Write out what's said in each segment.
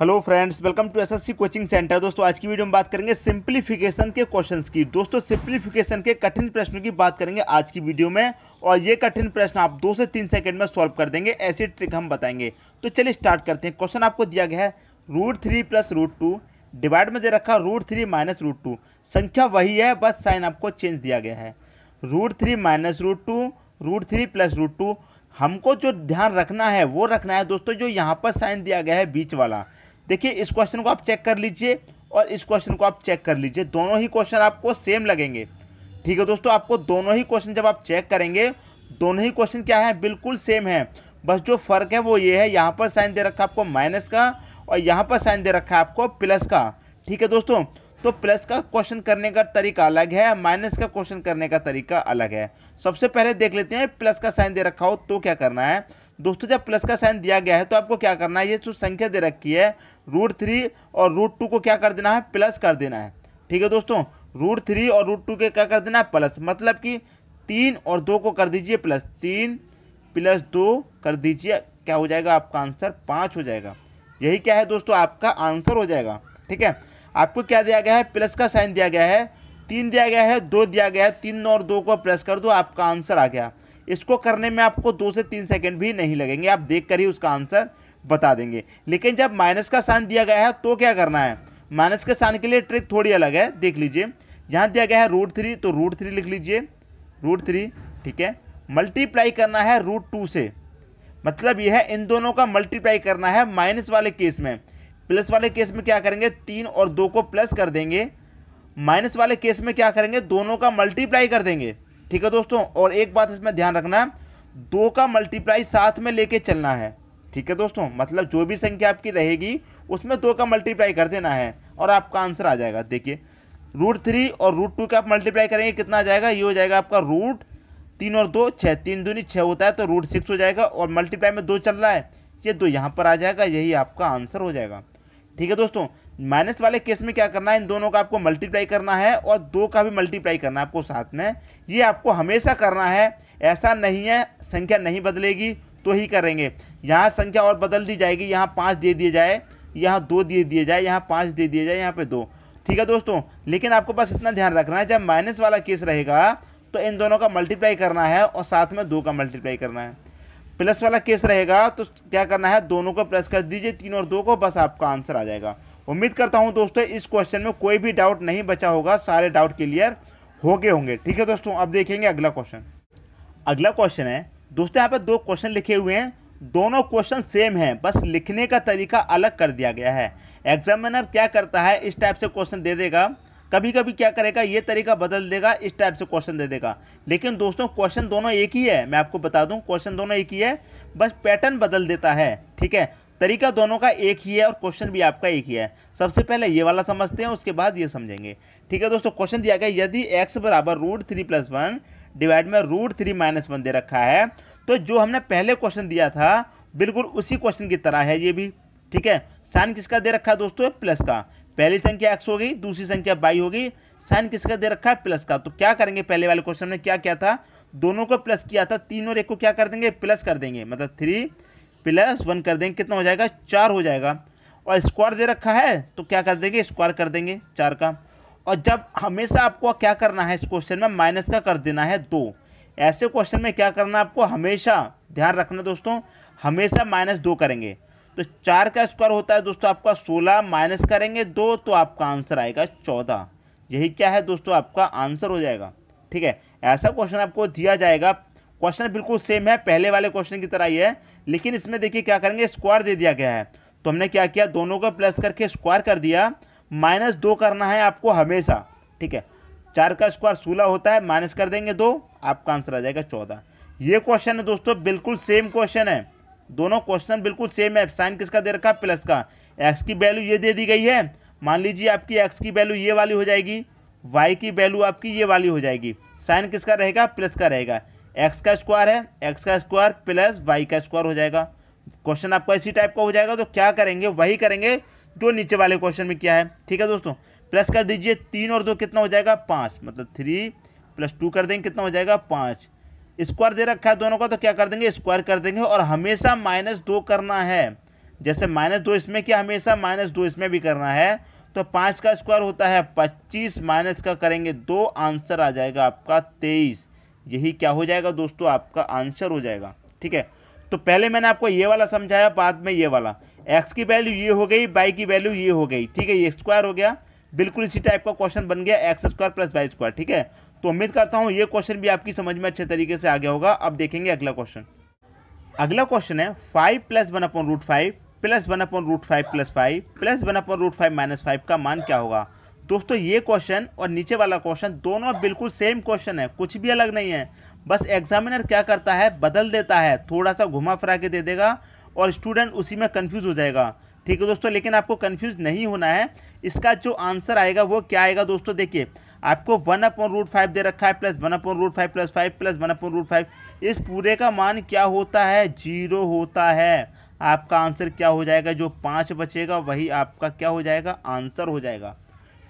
hello friends welcome to SSC coaching centre दोस्तों आज की वीडियो में बात करेंगे सिंप्लीफिकेशन के क्वेश्चंस की दोस्तों सिंप्लीफिकेशन के कठिन प्रश्नों की बात करेंगे आज की वीडियो में और ये कठिन प्रश्न आप दो से तीन सेकंड में सॉल्व कर देंगे ऐसी ट्रिक हम बताएंगे तो चलिए स्टार्ट करते हैं क्वेश्चन आपको दिया गया है root three plus root two divide में दे रखा root three minus root two संख्या वही है बस साइन आपको चेंज दिया गया है root three minus root two root three plus root two हमको जो ध्यान रखना है वो रखना है दोस्तों जो यहाँ पर साइन दिया गया है बीच वाला देखिए इस क्वेश्चन को आप चेक कर लीजिए और इस क्वेश्चन को आप चेक कर लीजिए दोनों ही क्वेश्चन आपको सेम लगेंगे ठीक है दोस्तों आपको दोनों ही क्वेश्चन जब आप चेक करेंगे दोनों ही क्वेश्चन क्या है बिल्कुल सेम है बस जो फ़र्क है वो ये है यहाँ पर साइन दे रखा है आपको माइनस का और यहाँ पर साइन दे रखा है आपको प्लस का ठीक है दोस्तों तो प्लस का क्वेश्चन करने का तरीका अलग है माइनस का क्वेश्चन करने का तरीका अलग है सबसे पहले देख लेते हैं प्लस का साइन दे रखा हो तो क्या करना है दोस्तों जब प्लस का साइन दिया गया है तो आपको क्या करना है ये जो संख्या दे रखी है रूट थ्री और रूट टू को क्या कर देना है प्लस कर देना है ठीक है दोस्तों रूट थ्री और रूट टू के क्या कर देना है प्लस मतलब कि तीन और दो को कर दीजिए प्लस तीन प्लस दो कर दीजिए क्या हो जाएगा आपका आंसर पाँच हो जाएगा यही क्या है दोस्तों आपका आंसर हो जाएगा ठीक है आपको क्या दिया गया है प्लस का साइन दिया गया है तीन दिया गया है दो दिया गया है तीन और दो को प्लस कर दो आपका आंसर आ गया इसको करने में आपको दो से तीन सेकेंड भी नहीं लगेंगे आप देख कर ही उसका आंसर बता देंगे लेकिन जब माइनस का साइन दिया गया है तो क्या करना है माइनस के साइन के लिए ट्रिक थोड़ी अलग है देख लीजिए यहाँ दिया गया है रूट थ्री तो रूट थ्री लिख लीजिए रूट थ्री ठीक है मल्टीप्लाई करना है रूट टू से मतलब यह है इन दोनों का मल्टीप्लाई करना है माइनस वाले केस में प्लस वाले केस में क्या करेंगे तीन और दो को प्लस कर देंगे माइनस वाले केस में क्या करेंगे दोनों का मल्टीप्लाई कर देंगे ठीक है दोस्तों और एक बात इसमें ध्यान रखना दो का मल्टीप्लाई साथ में लेके चलना है ठीक है दोस्तों मतलब जो भी संख्या आपकी रहेगी उसमें दो का मल्टीप्लाई कर देना है और आपका आंसर आ जाएगा देखिए रूट थ्री और रूट टू का आप मल्टीप्लाई करेंगे कितना आ जाएगा ये हो जाएगा आपका रूट तीन और दो छः तीन दूनी छः होता है तो रूट सिक्स हो जाएगा और मल्टीप्लाई में दो चल रहा है ये दो यहाँ पर आ जाएगा यही आपका आंसर हो जाएगा ठीक है दोस्तों माइनस वाले केस में क्या करना है इन दोनों का आपको मल्टीप्लाई करना है और दो का भी मल्टीप्लाई करना है आपको साथ में ये आपको हमेशा करना है ऐसा नहीं है संख्या नहीं बदलेगी तो ही करेंगे यहाँ संख्या और बदल दी जाएगी यहाँ पाँच दे दिए जाए यहाँ दो दे दिए जाए यहाँ पाँच दे दिए जाए यहाँ पे दो ठीक है दोस्तों लेकिन आपको बस इतना ध्यान रखना है जब माइनस वाला केस रहेगा तो इन दोनों का मल्टीप्लाई करना है और साथ में दो का मल्टीप्लाई करना है प्लस वाला केस रहेगा तो क्या करना है दोनों को प्लस कर दीजिए तीन और दो को बस आपका आंसर आ जाएगा उम्मीद करता हूँ दोस्तों इस क्वेश्चन में कोई भी डाउट नहीं बचा होगा सारे डाउट क्लियर हो गए होंगे ठीक है दोस्तों अब देखेंगे अगला क्वेश्चन अगला क्वेश्चन है दोस्तों यहाँ पर दो क्वेश्चन लिखे हुए हैं दोनों क्वेश्चन सेम हैं बस लिखने का तरीका अलग कर दिया गया है एग्जामिनर क्या करता है इस टाइप से क्वेश्चन दे देगा कभी कभी क्या करेगा ये तरीका बदल देगा इस टाइप से क्वेश्चन दे देगा लेकिन दोस्तों क्वेश्चन दोनों एक ही है मैं आपको बता दूं क्वेश्चन दोनों एक ही है बस पैटर्न बदल देता है ठीक है तरीका दोनों का एक ही है और क्वेश्चन भी आपका एक ही है सबसे पहले ये वाला समझते हैं उसके बाद ये समझेंगे ठीक है दोस्तों क्वेश्चन दिया गया यदि एक्स बराबर root three plus one divide में रूट थ्री माइनस वन दे रखा है तो जो हमने पहले क्वेश्चन दिया था बिल्कुल उसी क्वेश्चन की तरह है ये भी ठीक है साइन किसका दे रखा है दोस्तों प्लस का पहली संख्या एक्स हो गई दूसरी संख्या बाई होगी साइन किसका दे रखा है प्लस का तो क्या करेंगे पहले वाले क्वेश्चन में क्या क्या था दोनों को प्लस किया था तीन और एक को क्या कर देंगे प्लस कर देंगे मतलब थ्री प्लस वन कर देंगे कितना हो जाएगा चार हो जाएगा और स्क्वायर दे रखा है तो क्या कर देंगे स्क्वायर कर देंगे चार का और जब हमेशा आपको क्या करना है इस क्वेश्चन में माइनस का कर देना है दो ऐसे क्वेश्चन में क्या करना है आपको हमेशा ध्यान रखना दोस्तों हमेशा माइनस दो करेंगे तो चार का स्क्वायर होता है दोस्तों आपका सोलह माइनस करेंगे दो तो आपका आंसर आएगा चौदह यही क्या है दोस्तों आपका आंसर हो जाएगा ठीक है ऐसा क्वेश्चन आपको दिया जाएगा क्वेश्चन बिल्कुल सेम है पहले वाले क्वेश्चन की तरह ही है लेकिन इसमें देखिए क्या करेंगे स्क्वायर दे दिया गया है तो हमने क्या किया दोनों को प्लस करके स्क्वायर कर दिया माइनस दो करना है आपको हमेशा ठीक है चार का स्क्वायर सोलह होता है माइनस कर देंगे दो आपका आंसर आ जाएगा चौदह ये क्वेश्चन है दोस्तों बिल्कुल सेम क्वेश्चन है दोनों क्वेश्चन बिल्कुल सेम है साइन किसका दे रखा है प्लस का एक्स की वैल्यू ये दे दी गई है मान लीजिए आपकी एक्स की वैल्यू ये वाली हो जाएगी वाई की वैल्यू आपकी ये वाली हो जाएगी साइन किसका रहेगा प्लस का रहेगा एक्स का स्क्वायर है एक्स का स्क्वायर प्लस वाई का स्क्वायर हो जाएगा क्वेश्चन आपका इसी टाइप का हो जाएगा तो क्या करेंगे वही करेंगे जो नीचे वाले क्वेश्चन में क्या है ठीक है दोस्तों प्लस कर दीजिए तीन और दो कितना हो जाएगा पाँच मतलब थ्री प्लस टू कर देंगे कितना हो जाएगा पाँच स्क्वायर दे रखा है दोनों का तो क्या कर देंगे स्क्वायर कर देंगे और हमेशा माइनस दो करना है जैसे माइनस दो इसमें क्या हमेशा माइनस दो इसमें भी करना है तो पाँच का स्क्वायर होता है पच्चीस माइनस का करेंगे दो आंसर आ जाएगा आपका तेईस यही क्या हो जाएगा दोस्तों आपका आंसर हो जाएगा ठीक है तो पहले मैंने आपको ये वाला समझाया बाद में ये वाला एक्स की वैल्यू ये हो गई बाई की वैल्यू ये हो गई ठीक है ये स्क्वायर हो गया बिल्कुल इसी टाइप का क्वेश्चन बन गया x square plus y square ठीक है तो उम्मीद करता हूँ ये क्वेश्चन भी आपकी समझ में अच्छे तरीके से आ गया होगा अब देखेंगे अगला क्वेश्चन अगला क्वेश्चन है five plus one upon root five plus one upon root five plus five plus one upon root five minus five का मान क्या होगा दोस्तों ये क्वेश्चन और नीचे वाला क्वेश्चन दोनों बिल्कुल सेम क्वेश्चन है कुछ भी अलग नहीं है बस एग्जामिनर क्या करता है बदल देता है थोड़ा सा घुमा फिरा के दे देगा और स्टूडेंट उसी में कन्फ्यूज़ हो जाएगा ठीक है दोस्तों लेकिन आपको कन्फ्यूज़ नहीं होना है इसका जो आंसर आएगा वो क्या आएगा दोस्तों देखिए आपको वन अपॉन रूट फाइव दे रखा है plus one upon root five plus five plus one upon root five इस पूरे का मान क्या होता है जीरो होता है आपका आंसर क्या हो जाएगा जो पाँच बचेगा वही आपका क्या हो जाएगा आंसर हो जाएगा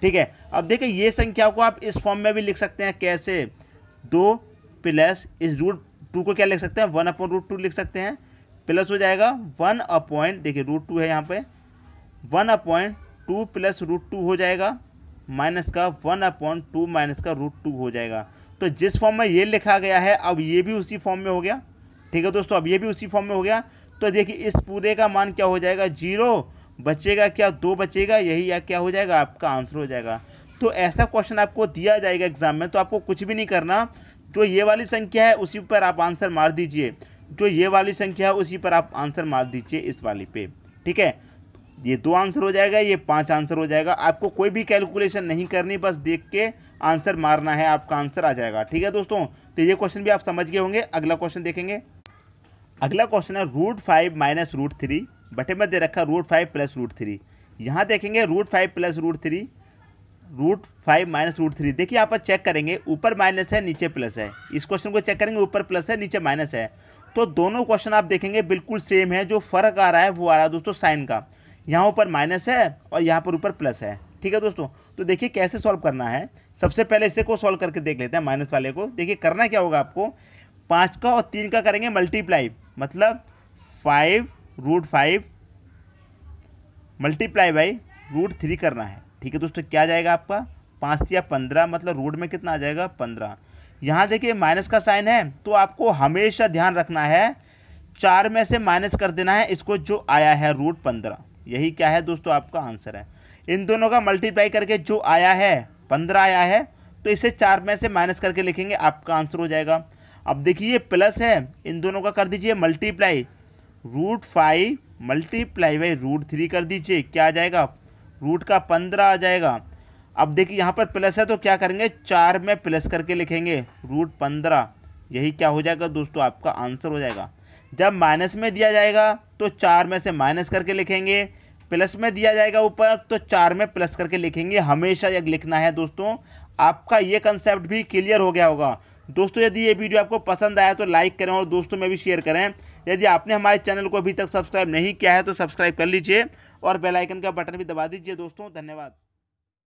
ठीक है अब देखिए ये संख्या को आप इस फॉर्म में भी लिख सकते हैं कैसे दो प्लस इस रूट टू को क्या लिख सकते हैं वन अपॉन रूट टू लिख सकते हैं प्लस हो जाएगा वन अपॉइंट देखिए रूट टू है यहाँ पे one upon two plus root two हो जाएगा माइनस का वन अपॉन टू माइनस का रूट टू हो जाएगा तो जिस फॉर्म में ये लिखा गया है अब ये भी उसी फॉर्म में हो गया ठीक है दोस्तों अब ये भी उसी फॉर्म में हो गया तो देखिए इस पूरे का मान क्या हो जाएगा जीरो बचेगा क्या दो बचेगा यही या क्या हो जाएगा आपका आंसर हो जाएगा तो ऐसा क्वेश्चन आपको दिया जाएगा एग्जाम में तो आपको कुछ भी नहीं करना जो ये वाली संख्या है उसी पर आप आंसर मार दीजिए जो ये वाली संख्या है उसी पर आप आंसर मार दीजिए इस वाली पे ठीक है ये दो आंसर हो जाएगा ये पांच आंसर हो जाएगा आपको कोई भी कैलकुलेशन नहीं करनी बस देख के आंसर मारना है आपका आंसर आ जाएगा ठीक है दोस्तों तो ये क्वेश्चन भी आप समझ गए होंगे अगला क्वेश्चन देखेंगे अगला क्वेश्चन है root five minus root three बटे में दे रखा root five plus root three यहाँ देखेंगे root five plus root three root five minus root three देखिए यहाँ पर चेक करेंगे ऊपर माइनस है नीचे प्लस है इस क्वेश्चन को चेक करेंगे ऊपर प्लस है नीचे माइनस है तो दोनों क्वेश्चन आप देखेंगे बिल्कुल सेम है जो फर्क आ रहा है वो आ रहा है दोस्तों साइन का यहाँ ऊपर माइनस है और यहाँ पर ऊपर प्लस है ठीक है दोस्तों तो देखिए कैसे सॉल्व करना है सबसे पहले इसे को सॉल्व करके देख लेते हैं माइनस वाले को देखिए करना क्या होगा आपको पाँच का और तीन का करेंगे मल्टीप्लाई मतलब five root five multiply by root three करना है ठीक है दोस्तों क्या जाएगा आपका पाँच या पंद्रह मतलब रूट में कितना आ जाएगा पंद्रह यहाँ देखिए माइनस का साइन है तो आपको हमेशा ध्यान रखना है चार में से माइनस कर देना है इसको जो आया है रूट पंद्रह यही क्या है दोस्तों आपका आंसर है इन दोनों का मल्टीप्लाई करके जो आया है पंद्रह आया है तो इसे चार में से माइनस करके लिखेंगे आपका आंसर हो जाएगा अब देखिए ये प्लस है इन दोनों का कर दीजिए multiply root five multiply by root three कर दीजिए क्या आ जाएगा रूट का पंद्रह आ जाएगा अब देखिए यहाँ पर प्लस है तो क्या करेंगे चार में प्लस करके लिखेंगे रूट पंद्रह यही क्या हो जाएगा दोस्तों आपका आंसर हो जाएगा जब माइनस में दिया जाएगा तो चार में से माइनस करके लिखेंगे प्लस में दिया जाएगा ऊपर तो चार में प्लस करके लिखेंगे हमेशा यह लिखना है दोस्तों आपका ये कंसेप्ट भी क्लियर हो गया होगा दोस्तों यदि ये वीडियो आपको पसंद आया तो लाइक करें और दोस्तों में भी शेयर करें यदि आपने हमारे चैनल को अभी तक सब्सक्राइब नहीं किया है तो सब्सक्राइब कर लीजिए और बेलाइकन का बटन भी दबा दीजिए दोस्तों धन्यवाद